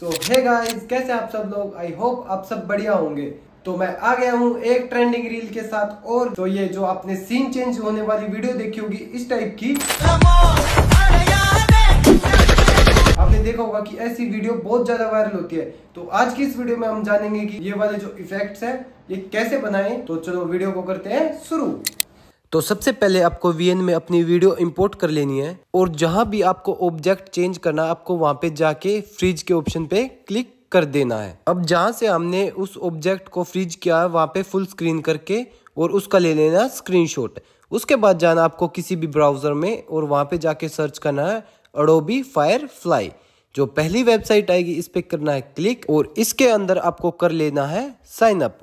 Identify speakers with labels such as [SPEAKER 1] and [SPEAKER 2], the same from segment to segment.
[SPEAKER 1] सो hey guys कैसे आप सब लोग आई होप आप सब बढ़िया होंगे तो मैं आ गया हूँ एक ट्रेंडिंग रील के साथ और तो ये जो आपने सीन चेंज होने वाली वीडियो देखी होगी इस टाइप की आपने देखा होगा कि ऐसी वीडियो बहुत ज्यादा वायरल होती है तो आज की इस वीडियो में हम जानेंगे कि ये वाले जो इफेक्ट्स हैं ये कैसे बनाएं तो चलो वीडियो को करते हैं शुरू तो सबसे पहले आपको वी में अपनी वीडियो इंपोर्ट कर लेनी है और जहां भी आपको ऑब्जेक्ट चेंज करना है आपको वहां पे जाके फ्रिज के ऑप्शन पे क्लिक कर देना है अब जहां से हमने उस ऑब्जेक्ट को फ्रिज किया है वहां पे फुल स्क्रीन करके और उसका ले लेना स्क्रीन उसके बाद जाना आपको किसी भी ब्राउज़र में और वहां पे जाके सर्च करना है अडोबी फायर फ्लाई जो पहली वेबसाइट आएगी इस पर करना है क्लिक और इसके अंदर आपको कर लेना है साइन अप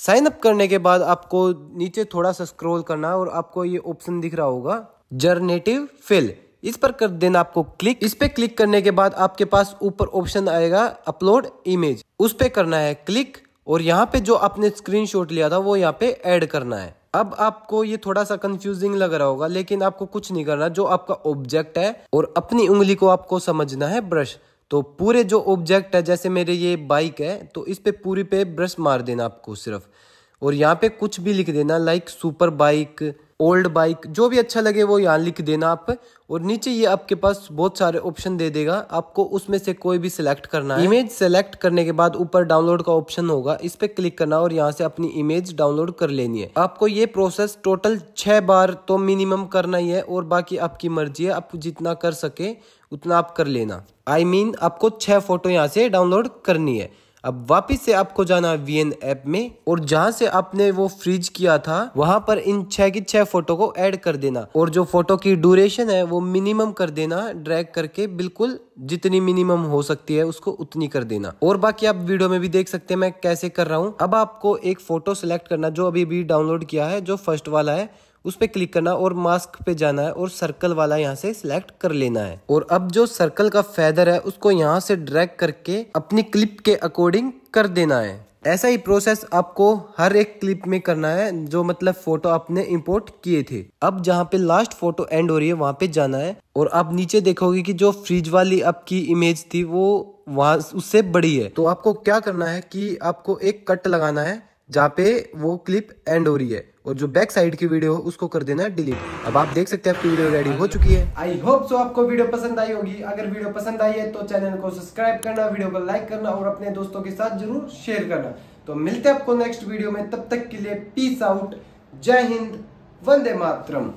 [SPEAKER 1] साइन अप करने के बाद आपको नीचे थोड़ा सा स्क्रॉल करना और आपको ये ऑप्शन दिख रहा होगा जर्नेटिव फिल इस पर कर देना आपको क्लिक इस पे क्लिक करने के बाद आपके पास ऊपर ऑप्शन आएगा अपलोड इमेज उस पे करना है क्लिक और यहाँ पे जो आपने स्क्रीनशॉट लिया था वो यहाँ पे ऐड करना है अब आपको ये थोड़ा सा कंफ्यूजिंग लग रहा होगा लेकिन आपको कुछ नहीं करना जो आपका ऑब्जेक्ट है और अपनी उंगली को आपको समझना है ब्रश तो पूरे जो ऑब्जेक्ट है जैसे मेरे ये बाइक है तो इस पर पूरी पे ब्रश मार देना आपको सिर्फ और यहाँ पे कुछ भी लिख देना like super bike old bike जो भी अच्छा लगे वो यहाँ लिख देना आप और नीचे ये आपके पास बहुत सारे ऑप्शन दे देगा आपको उसमें से कोई भी सिलेक्ट करना है इमेज सेलेक्ट करने के बाद ऊपर डाउनलोड का ऑप्शन होगा इस पर क्लिक करना और यहाँ से अपनी इमेज डाउनलोड कर लेनी है आपको ये प्रोसेस टोटल छः बार तो मिनिमम करना ही है और बाकी आपकी मर्जी है आप जितना कर सके उतना आप कर लेना आई I मीन mean, आपको छः फोटो यहाँ से डाउनलोड करनी है अब वापिस से आपको जाना वी एन ऐप में और जहाँ से आपने वो फ्रीज किया था वहां पर इन छह की छह फोटो को ऐड कर देना और जो फोटो की ड्यूरेशन है वो मिनिमम कर देना ड्रैग करके बिल्कुल जितनी मिनिमम हो सकती है उसको उतनी कर देना और बाकी आप वीडियो में भी देख सकते हैं मैं कैसे कर रहा हूँ अब आपको एक फोटो सिलेक्ट करना जो अभी भी डाउनलोड किया है जो फर्स्ट वाला है उस पर क्लिक करना और मास्क पे जाना है और सर्कल वाला यहाँ से सिलेक्ट कर लेना है और अब जो सर्कल का फैदर है उसको यहाँ से ड्रैग करके अपनी क्लिप के अकॉर्डिंग कर देना है ऐसा ही प्रोसेस आपको हर एक क्लिप में करना है जो मतलब फोटो आपने इंपोर्ट किए थे अब जहाँ पे लास्ट फोटो एंड हो रही है वहाँ पे जाना है और आप नीचे देखोगे कि जो फ्रिज वाली आपकी इमेज थी वो वहाँ उससे बड़ी है तो आपको क्या करना है कि आपको एक कट लगाना है जहाँ पे वो क्लिप एंड हो रही है और जो बैक साइड की वीडियो उसको कर देना डिलीट अब आप देख सकते हैं आपकी वीडियो रेडी हो चुकी है आई होप सो आपको वीडियो पसंद आई होगी अगर वीडियो पसंद आई है तो चैनल को सब्सक्राइब करना वीडियो को लाइक करना और अपने दोस्तों के साथ जरूर शेयर करना तो मिलते हैं आपको नेक्स्ट वीडियो में तब तक के लिए पीस आउट जय हिंद वंदे मातरम